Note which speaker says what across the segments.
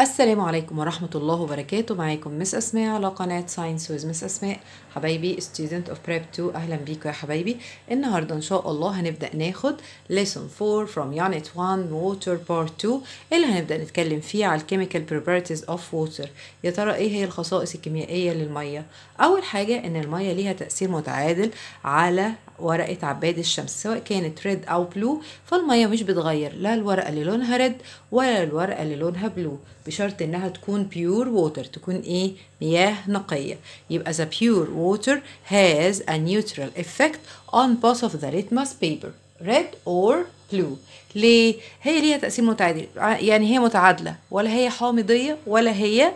Speaker 1: السلام عليكم ورحمة الله وبركاته معاكم مس أسماء على قناة ساينس ويز مس أسماء حبايبي student of prep 2 أهلا بيكم يا حبايبي النهاردة إن شاء الله هنبدأ ناخد lesson 4 from unit 1 water part 2 اللي هنبدأ نتكلم فيه على الكيميكال properties of water يا ترى إيه هي الخصائص الكيميائية للمية أول حاجة إن المية ليها تأثير متعادل على ورقة عباد الشمس سواء كانت ريد أو بلو فالمية مش بتغير لا الورقة اللي لونها ريد ولا الورقة اللي لونها بلو بشرط إنها تكون بيور ووتر تكون إيه مياه نقية يبقى the pure water has a neutral effect on both of the litmus paper red or blue ليه هي ليها تقسيم متعادل يعني هي متعادلة ولا هي حامضية ولا هي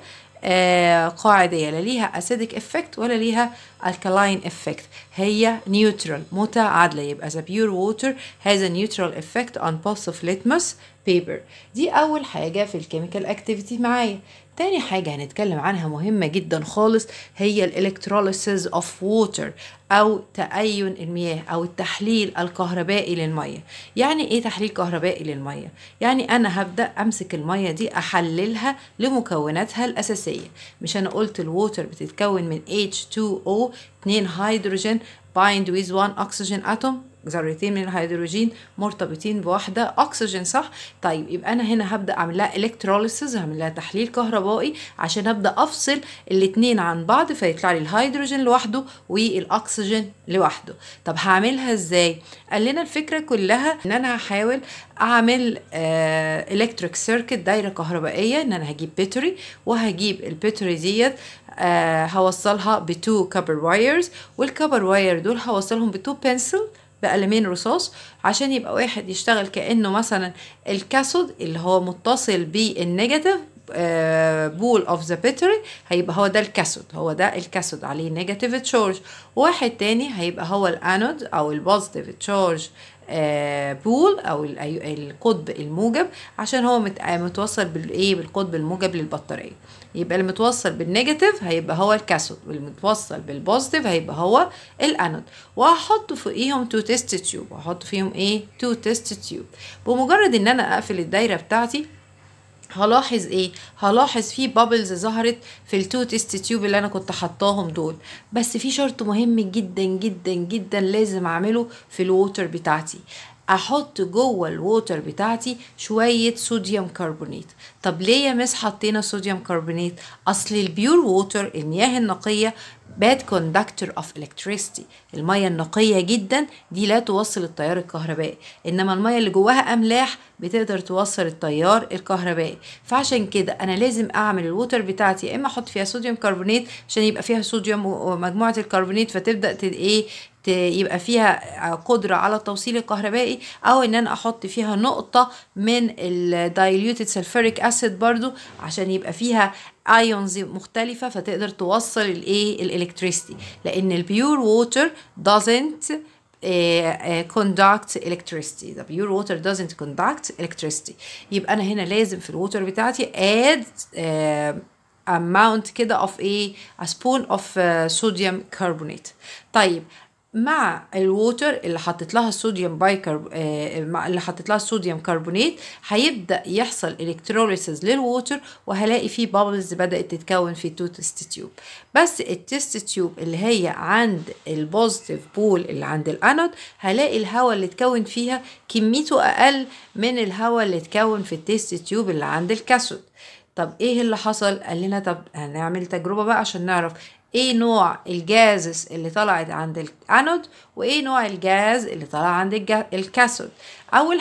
Speaker 1: قاعدية لا ليها acidic effect ولا ليها alkaline effect هي neutral متعادلة يبقى the pure water has a neutral effect on pulse of litmus paper دي أول حاجة في الكيميكال اكتيفيتي معايا تاني حاجة هنتكلم عنها مهمة جدا خالص هي الالكتروليسيز اوف ووتر أو تأين المياه أو التحليل الكهربائي للمية يعني إيه تحليل كهربائي للمية؟ يعني أنا هبدأ أمسك المية دي أحللها لمكوناتها الأساسية مش أنا قلت الووتر بتتكون من H2O 2 هيدروجين بايند ويز 1 أكسجين أتوم ذرتين من الهيدروجين مرتبطين بواحده اكسجين صح طيب يبقى انا هنا هبدا اعمل لها الكتروليسيس هعمل لها تحليل كهربائي عشان ابدا افصل الاثنين عن بعض فيطلع لي الهيدروجين لوحده والاكسجين لوحده طب هعملها ازاي قال لنا الفكره كلها ان انا هحاول اعمل الكتريك آه، سيركت دايره كهربائيه ان انا هجيب بيتري وهجيب البيتري ديت آه هوصلها بتو كبر وايرز والكبر واير دول هوصلهم بتو بنسل بقلمين رصاص عشان يبقى واحد يشتغل كانه مثلا الكاسود اللي هو متصل بالنيجاتيف بول اوف ذا بيتري هيبقى هو ده الكاسود هو ده الكاسود عليه نيجاتيف تشارج واحد تاني هيبقى هو الانود او البوزيتيف تشارج بول او القطب الموجب عشان هو متوصل بالايه بالقطب الموجب للبطاريه يبقى المتوصل بالنيجاتيف هيبقى هو الكاثود والمتوصل بالبوزيتيف هيبقى هو الانود وهحط فوقيهم تو تيست تيوب هحط فيهم ايه تو تيست تيوب بمجرد ان انا اقفل الدايره بتاعتي هلاحظ ايه هلاحظ في بابلز ظهرت في التو تيست تيوب اللي انا كنت حطاهم دول بس في شرط مهم جدا جدا جدا لازم اعمله في الووتر بتاعتي احط جوه الووتر بتاعتي شويه صوديوم كربونات طب ليه يا مس حطينا صوديوم كربونات اصل البيور ووتر المياه النقيه باد كوندكتور اوف الكتريستي الميه النقيه جدا دي لا توصل التيار الكهربائي انما الميه اللي جواها املاح بتقدر توصل التيار الكهربائي فعشان كده انا لازم اعمل الووتر بتاعتي يا اما احط فيها صوديوم كربونات عشان يبقى فيها صوديوم ومجموعه الكربونات فتبدا ايه يبقى فيها آه، قدرة على التوصيل الكهربائي أو إن أنا أحط فيها نقطة من الدايليوتد سلفوريك اسيد برضو عشان يبقى فيها ايونز مختلفه فتقدر توصل الايه الالكتريستي لان البيور ووتر doesn't آه، آه، conduct electricity the pure water doesn't conduct electricity يبقى انا هنا لازم في الووتر بتاعتي add uh, amount كده of a, a spoon of uh, sodium carbonate طيب مع الووتر اللي حطيت لها الصوديوم آه، بايكرب اللي حطيت لها الصوديوم كربونات هيبدا يحصل الكتروليسز للووتر وهلاقي فيه بابلز بدات تتكون في تو تيست تيوب بس التيست تيوب اللي هي عند البوزيتيف بول اللي عند الانود هلاقي الهواء اللي اتكون فيها كميته اقل من الهواء اللي اتكون في التيست تيوب اللي عند الكاثود طب ايه اللي حصل قال لنا طب هنعمل تجربه بقى عشان نعرف ايه نوع الجازس اللي طلعت عند الانود وايه نوع الجاز اللي طلع عند الكاثود او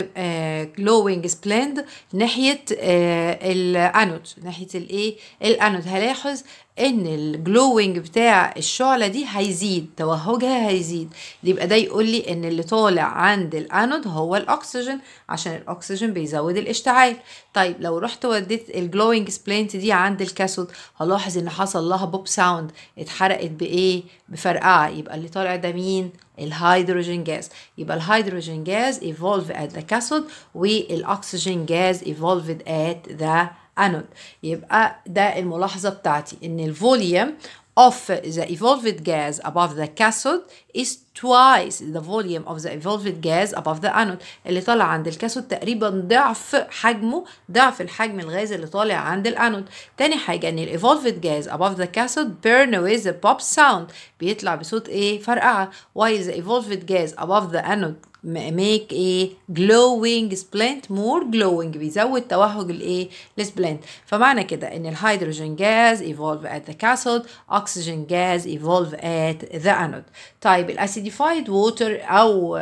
Speaker 1: جلوينج سبليند ناحيه آه، الانود ناحيه الايه الانود هلاحظ ان الجلوينج بتاع الشعله دي هيزيد توهجها هيزيد يبقى ده يقول لي ان اللي طالع عند الانود هو الاكسجين عشان الاكسجين بيزود الاشتعال طيب لو رحت وديت الجلوينج سبلينت دي عند الكاسود هلاحظ ان حصل لها بوب ساوند اتحرقت بايه بفرقعه يبقى اللي طالع ده مين الهيدروجين جاز يبقى الهيدروجين جاز evolved at the cathode والاكسجين جاز evolved at the anode يبقى ده الملاحظه بتاعتي ان الفوليوم of the evolved gas above the cathode is twice the volume of the evolved gas above the anode اللي طالع عند الكاثود تقريبا ضعف حجمه ضعف الحجم الغاز اللي طالع عند الانود تاني حاجه ان الايفولفد جاز above the cathode burn with the pop sound بيطلع بصوت ايه فرقعه while the evolved gas above the anode ميك ايه glowing splint مور glowing بيزود توهج الايه السبلنت فمعنى كده ان الهيدروجين جاز evolve at the cathode اكسجين جاز evolve at the anode طيب الاسيديفايد ووتر او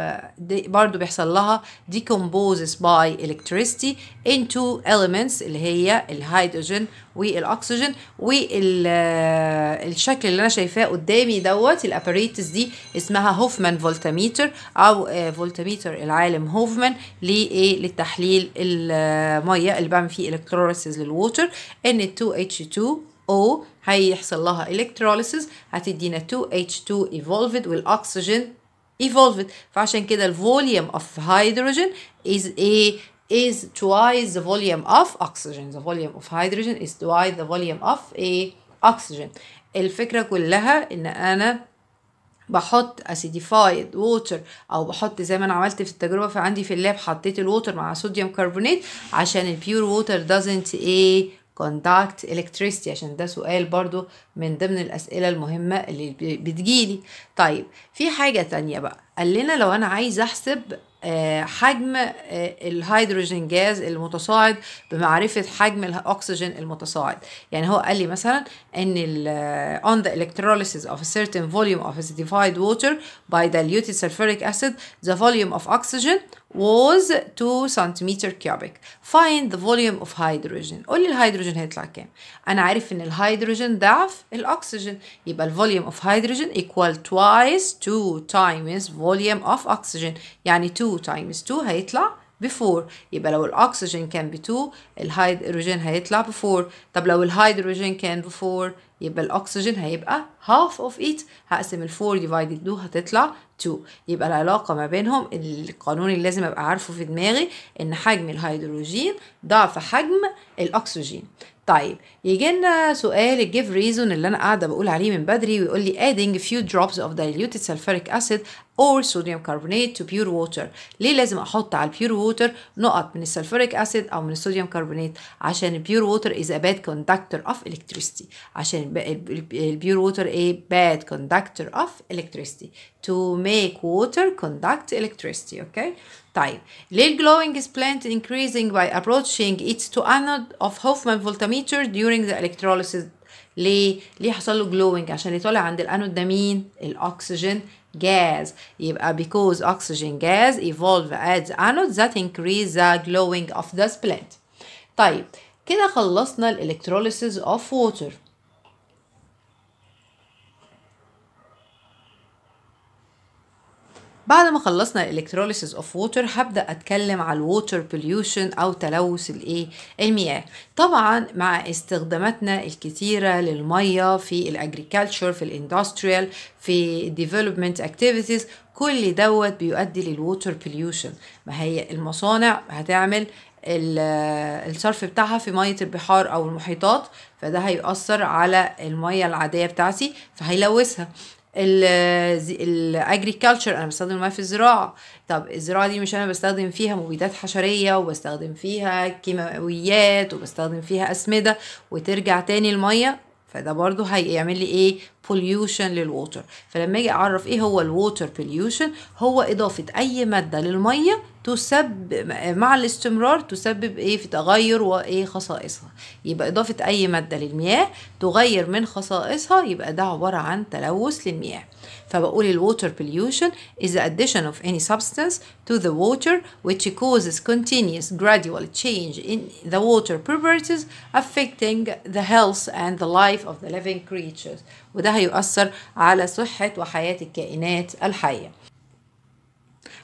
Speaker 1: برضو بيحصل لها decomposes by electricity into elements اللي هي الهيدروجين والاكسجين والشكل اللي انا شايفاه قدامي دوت الاباريتس دي اسمها هوفمان فولتاميتر او فولتاميتر آه، الفولتميتر العالم هوفمان لإيه للتحليل المية اللي بعمل فيه إلكتروليسيز للووتر إن 2H2O هيحصل لها إلكتروليسيز هتدينا 2H2 evolved والأكسجين evolved فعشان كده الفوليوم of hydrogen is a is twice the volume of oxygen the volume of hydrogen is twice the volume of a oxygen الفكرة كلها إن أنا بحط اسيديفايد ووتر او بحط زي ما انا عملت في التجربه في عندي في اللاب حطيت الووتر مع صوديوم كربونات عشان البيور ووتر doesn't ايه conduct electricity عشان ده سؤال برضو من ضمن الأسئلة المهمة اللي بتجيلي طيب في حاجة تانية بقى قال لنا لو انا عايز احسب حجم الهيدروجين جاز المتصاعد بمعرفة حجم الأكسجين المتصاعد يعني هو قال لي مثلا أن on the electrolysis of a certain volume of acidified water by diluted sulfuric acid the volume of oxygen was 2 centimeter cubic find the volume of hydrogen قول لي الهيدروجين هيطلع كام أنا عارف أن الهيدروجين ضعف الأكسجين يبقى الـ volume of hydrogen equal twice 2 times volume of oxygen يعني 2 times 2 هيطلع ب 4 يبقى لو الاكسجين كان ب 2 الهيدروجين هيطلع ب 4 طب لو الهيدروجين كان ب 4 يبقى الاكسجين هيبقى half of it هقسم ال 4 divided 2 هتطلع 2 يبقى العلاقه ما بينهم القانون اللي لازم ابقى عارفه في دماغي ان حجم الهيدروجين ضعف حجم الاكسجين طيب يجي لنا سؤال الجيف ريزون اللي انا قاعده بقول عليه من بدري ويقول لي adding few drops of diluted sulfuric acid or sodium carbonate to pure water ليه لازم احط على البيور ووتر نقط من السلفوريك اسيد او من الصوديوم كربونات عشان البيور ووتر is a bad conductor of electricity عشان البيور ووتر a bad conductor of electricity to make water conduct electricity okay طيب ليه glowing is plant increasing by approaching its to anode of Hoffman voltmeter during the electrolysis ليه؟ ليه حصل له جلوينج عشان يطلع عند الانود ده مين؟ الاكسجين gas uh, because oxygen gas evolve as anodes that increase the glowing of the splint طيب كده خلصنا الالكتروليسيس of water بعد ما خلصنا الالكتروليسيس اوف ووتر هبدا اتكلم على الووتر بوليوشن او تلوث الايه المياه طبعا مع استخداماتنا الكتيره للميه في الاجريكالتشر في الاندستريال في ديفلوبمنت اكتيفيتيز كل دوت بيؤدي للووتر بوليوشن ما هي المصانع هتعمل الصرف بتاعها في ميه البحار او المحيطات فده هيأثر على الميه العاديه بتاعتي فهيلوثها الاجريكالتشر انا بستخدم المياه في الزراعه طب الزراعه دي مش انا بستخدم فيها مبيدات حشريه وبستخدم فيها كيماويات وبستخدم فيها اسمده وترجع تاني الميه فده برضو هيعمل لي ايه pollution للووتر فلما اجي اعرف ايه هو الووتر pollution هو اضافه اي ماده للميه تسبب مع الاستمرار تسبب ايه في تغير وايه خصائصها يبقى اضافه اي ماده للمياه تغير من خصائصها يبقى ده عباره عن تلوث للمياه فبقول الووتر pollution is the addition of any substance to the water which causes continuous gradual change in the water properties affecting the health and the life of the living creatures وده هيؤثر على صحة وحياة الكائنات الحية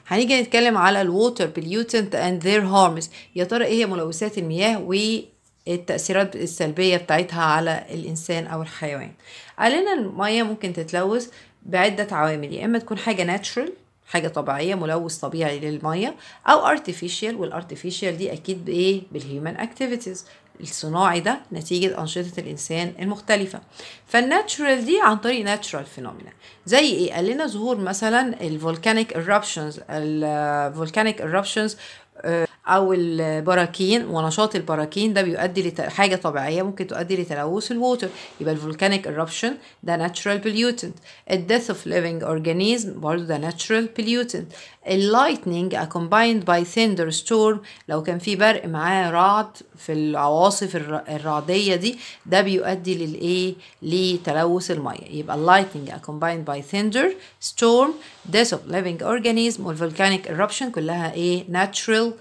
Speaker 1: هنيجي نتكلم على الووتر بليوتنت اند ذير هارمز يا ترى ايه هي ملوثات المياه والتأثيرات السلبية بتاعتها على الإنسان أو الحيوان قالنا المياه ممكن تتلوث بعدة عوامل يا إما تكون حاجة ناتشرال حاجه طبيعيه ملوث طبيعي للميه او ارتفيشال والارتفيشال دي اكيد بايه بالهيومن اكتيفيتيز الصناعي ده نتيجة أنشطة الإنسان المختلفة فالناتشورال دي عن طريق ناتشورال فينومينا زي إيه؟ قال لنا ظهور مثلا الفولكانيك eruptions الفولكانيك eruptions آه، او البراكين ونشاط البراكين ده بيؤدي لحاجه طبيعيه ممكن تؤدي لتلوث الووتر يبقى الفولكانيك اروبشن ده ناتشرال بوليوتنت الديث اوف ليفينج اورجانيزم برضه ده ناتشرال بوليوتنت اللايتنينج اكومبايند باي ثندر ستورم لو كان في برق معاه رعد في العواصف الرعديه دي ده بيؤدي للايه لتلوث الميه يبقى اللايتنينج اكومبايند باي ثندر ستورم ديث اوف ليفينج اورجانيزم والفولكانيك اروبشن كلها ايه ناتشرال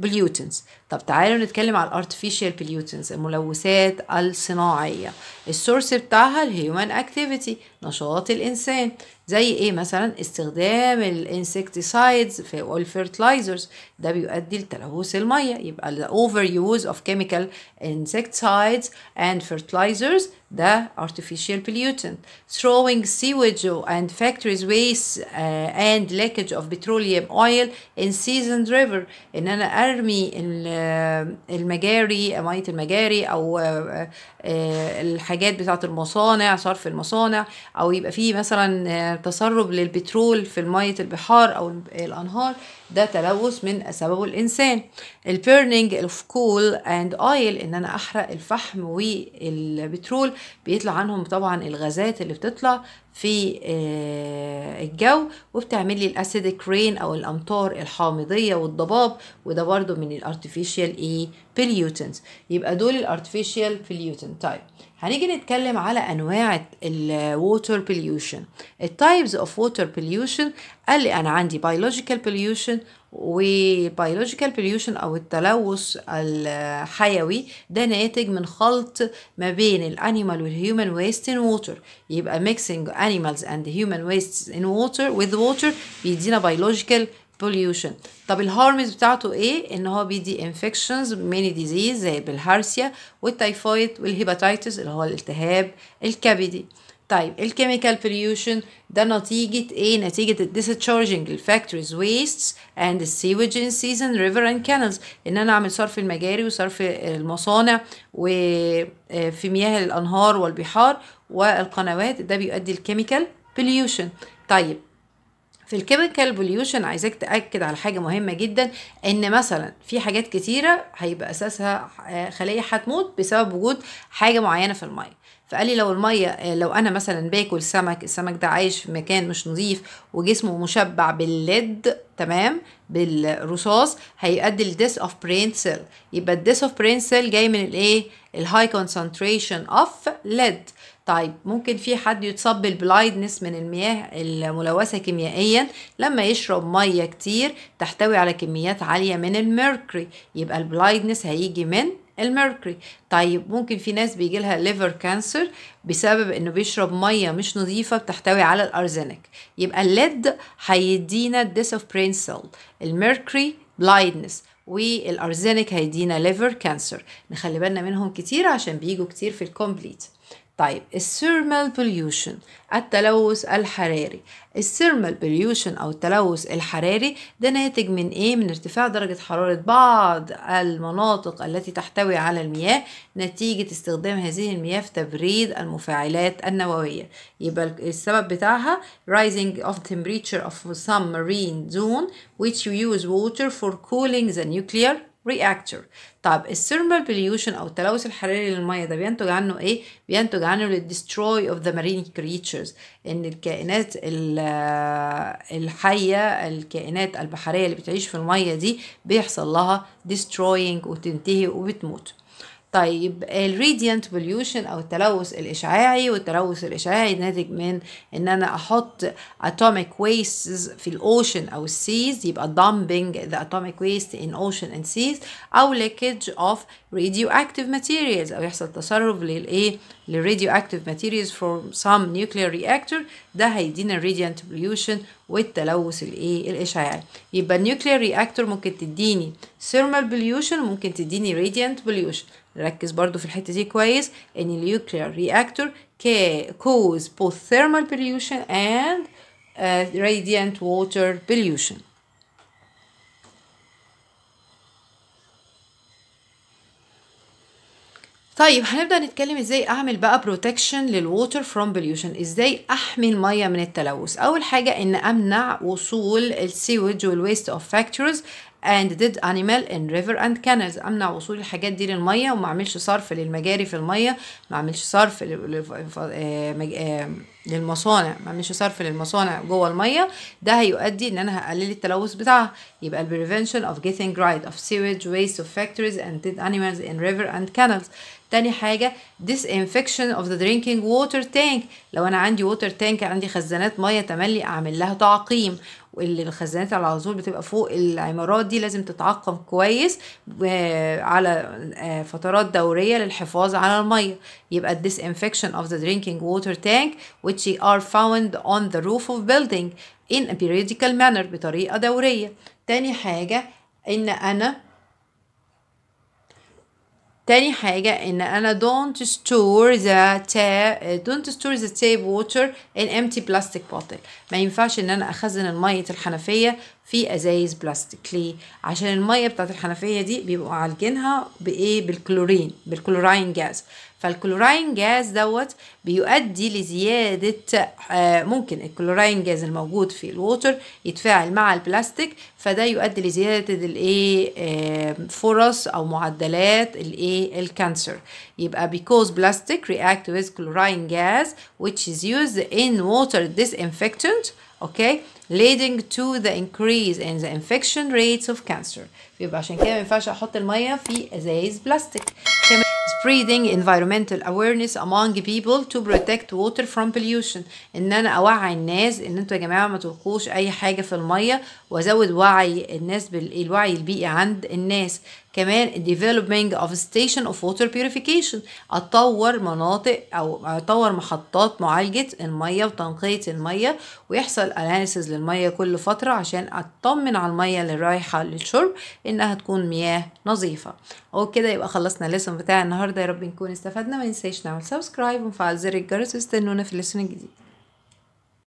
Speaker 1: pollutants طب تعالوا نتكلم على الارتفيشال بليوتنز الملوثات الصناعيه السورس بتاعها الهيومن اكتيفيتي نشاط الانسان زي ايه مثلا استخدام الانسكتسايدز في والفيرتلايزرز ده بيؤدي لتلوث الميه يبقى الاوفر يوز of chemical insecticides and fertilizers ده artificial pollutant throwing sewage and factories waste uh, and leakage of petroleum oil in seasoned river ان انا ارمي آه، المجاري ميه المجاري او آه، آه، الحاجات بتاعه المصانع صرف المصانع او يبقى فيه مثلا تسرب للبترول في ميه البحار او الانهار ده تلوث من سببه الانسان البيرنينج اوف كول اند اويل ان انا احرق الفحم والبترول بيطلع عنهم طبعا الغازات اللي بتطلع في آه، الجو وبتعمل لي الاسيدك رين او الامطار الحامضيه والضباب وده برده من الارتفيشال ايه بليوتنت يبقى دول الارتفيشال بليوتنت تايب هنيجي نتكلم على انواع الووتر بليوشن التايبز اوف ووتر بليوشن قال لي انا عندي بيولوجيكال بليوشن وبيولوجيكال بوليوشن او التلوث الحيوي ده ناتج من خلط ما بين الانيمال والهيومن ويست ان ووتر يبقى ميكسينج انيمالز اند هيومن ويست ان ووتر وذ ووتر بيدينا بيولوجيكال بوليوشن طب الهارمز بتاعته ايه ان هو بيدي انفكشنز ميني ديزيز زي بالهارسيا والتيفويد والهيباتايتس اللي هو الالتهاب الكبدي طيب الكيميكال بوليوشن ده نتيجة ايه؟ نتيجة discharging الفاكتوريز ويستس اند السيوج ان season ريفر اند canals ان انا اعمل صرف المجاري وصرف المصانع وفي آه، مياه الانهار والبحار والقنوات ده بيؤدي الكيميكال بوليوشن طيب في الكيميكال بوليوشن عايزاك تاكد على حاجه مهمه جدا ان مثلا في حاجات كتيره هيبقى اساسها آه، خليه هتموت بسبب وجود حاجه معينه في الميه فقال لي لو الميه لو انا مثلا باكل سمك السمك ده عايش في مكان مش نظيف وجسمه مشبع بالليد تمام بالرصاص هيؤدي لديس اوف برين سيل يبقى الديس اوف برين سيل جاي من الايه الهاي كونسنتريشن اوف ليد طيب ممكن في حد يتصاب بالبلايدنس من المياه الملوثه كيميائيا لما يشرب ميه كتير تحتوي على كميات عاليه من الميركوري يبقى البلايدنس هيجي من الميركوري طيب ممكن في ناس بيجي لها ليفر كانسر بسبب انه بيشرب ميه مش نظيفه بتحتوي على الارزينك يبقى الليد هيدينا ديس اوف برين سيل الميركوري بلايدنس والارزينك هيدينا ليفر كانسر نخلي بالنا منهم كتير عشان بيجوا كتير في الكومبليت طيب الثيرمال بوليوشن التلوث الحراري الثيرمال بوليوشن او التلوث الحراري ده ناتج من ايه من ارتفاع درجه حراره بعض المناطق التي تحتوي على المياه نتيجه استخدام هذه المياه في تبريد المفاعلات النوويه يبقى السبب بتاعها rising of temperature of some marine zone which use water for cooling the nuclear reactor طب الثيرمال بليوشن او التلوث الحراري للميه ده بينتج عنه ايه بينتج عنه destroy اوف ذا مارين كريتشرز ان الكائنات الحيه الكائنات البحريه اللي بتعيش في الميه دي بيحصل لها ديستروينج وتنتهي وبتموت طيب radiant بوليوشن او التلوث الاشعاعي والتلوث الاشعاعي ناتج من ان انا احط اتوميك wastes في الاوشن او السيز يبقى dumping the atomic waste in ocean and seas او leakage of radioactive materials او يحصل تسرب للايه للradioactive materials from some nuclear reactor ده هيدينا radiant pollution والتلوث الايه الاشعاعي يبقى النيوكلير رياكتور ممكن تديني thermal pollution ممكن تديني radiant pollution ركز برضو في الحته دي كويس ان النيوكلير رياكتور cause both thermal pollution and uh, radiant water pollution طيب هنبدأ نتكلم ازاي اعمل بقى بروتكشن للووتر فروم بوليوشن ازاي احمي المية من التلوث اول حاجة ان امنع وصول السيوج والويست اوف فاكتورز and dead animal in river and canals امنع وصول الحاجات دي للميه وما اعملش صرف للمجاري في الميه ما اعملش صرف آه، للمصانع ما اعملش صرف للمصانع جوه الميه ده هيؤدي ان انا هقلل التلوث بتاعها يبقى prevention of getting rid of sewage waste of factories and dead animals in river and canals تاني حاجة disinfection of the drinking water tank لو أنا عندي water tank عندي خزانات مية تملي أعمل لها تعقيم واللي الخزانات على طول بتبقى فوق العمارات دي لازم تتعقم كويس على آه، فترات دوريه للحفاظ على الميه يبقى disinfection of the drinking water tank which are found on the roof of building in a periodical manner بطريقه دوريه تاني حاجه ان انا تاني حاجة ان انا don't store the tap don't store the tap water in empty plastic bottle ما ينفعش ان انا اخزن المية الحنفية في ازايز بلاستيك ليه عشان الميه بتاعت الحنفيه دي بيبقوا عالجينها بايه بالكلورين بالكلوراين جاز فالكلوراين جاز دوت بيؤدي لزياده آه، ممكن الكلوراين جاز الموجود في الووتر يتفاعل مع البلاستيك فده يؤدي لزياده الايه فرص او معدلات الايه الكانسر يبقى because plastic react with chlorine gas which is used in water disinfectant اوكي okay? leading to the increase in the infection rates of cancer. يبقى عشان كده ما ينفعش احط الميه في ازايز بلاستيك كمان spreading environmental awareness among people to protect water from pollution ان انا اوعي الناس ان انتوا يا جماعه ما تلقوش اي حاجه في الميه وازود وعي الناس بالوعي البيئي عند الناس كمان developing of station of water purification اتطور مناطق او اتطور محطات معالجه الميه وتنقيه الميه ويحصل analysis للميه كل فتره عشان اطمن على الميه اللي رايحه للشرب انها تكون مياه نظيفه وبكده يبقى خلصنا الليسون بتاع النهارده يا رب نكون استفدنا ما ننساش نعمل سبسكرايب ونفعل زر الجرس واستنونا في الليسون الجديد